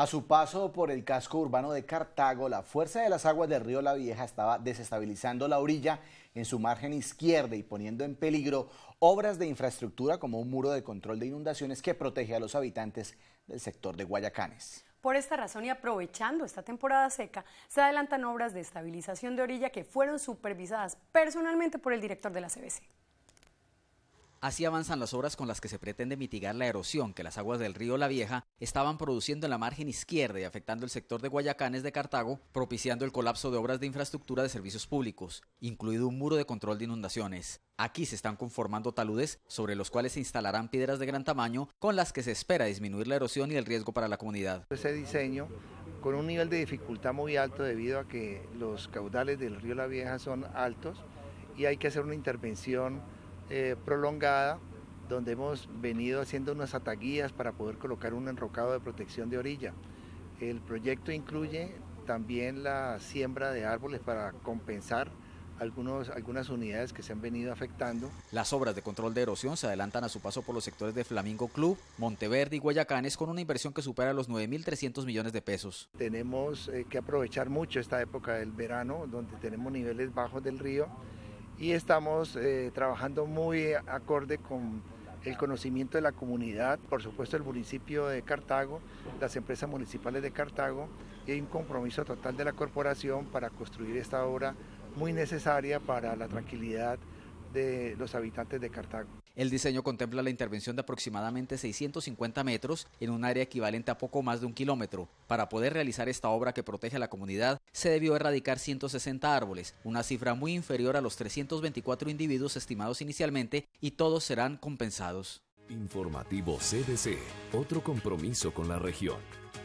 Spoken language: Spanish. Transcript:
A su paso por el casco urbano de Cartago, la fuerza de las aguas del río La Vieja estaba desestabilizando la orilla en su margen izquierda y poniendo en peligro obras de infraestructura como un muro de control de inundaciones que protege a los habitantes del sector de Guayacanes. Por esta razón y aprovechando esta temporada seca, se adelantan obras de estabilización de orilla que fueron supervisadas personalmente por el director de la CBC. Así avanzan las obras con las que se pretende mitigar la erosión que las aguas del río La Vieja estaban produciendo en la margen izquierda y afectando el sector de Guayacanes de Cartago, propiciando el colapso de obras de infraestructura de servicios públicos, incluido un muro de control de inundaciones. Aquí se están conformando taludes sobre los cuales se instalarán piedras de gran tamaño con las que se espera disminuir la erosión y el riesgo para la comunidad. Ese diseño con un nivel de dificultad muy alto debido a que los caudales del río La Vieja son altos y hay que hacer una intervención eh, prolongada donde hemos venido haciendo unas ataguías para poder colocar un enrocado de protección de orilla. El proyecto incluye también la siembra de árboles para compensar algunos, algunas unidades que se han venido afectando. Las obras de control de erosión se adelantan a su paso por los sectores de Flamingo Club, Monteverde y Guayacanes con una inversión que supera los 9.300 millones de pesos. Tenemos eh, que aprovechar mucho esta época del verano, donde tenemos niveles bajos del río y estamos eh, trabajando muy acorde con el conocimiento de la comunidad, por supuesto el municipio de Cartago, las empresas municipales de Cartago y hay un compromiso total de la corporación para construir esta obra muy necesaria para la tranquilidad de los habitantes de Cartago. El diseño contempla la intervención de aproximadamente 650 metros en un área equivalente a poco más de un kilómetro. Para poder realizar esta obra que protege a la comunidad, se debió erradicar 160 árboles, una cifra muy inferior a los 324 individuos estimados inicialmente, y todos serán compensados. Informativo CDC, otro compromiso con la región.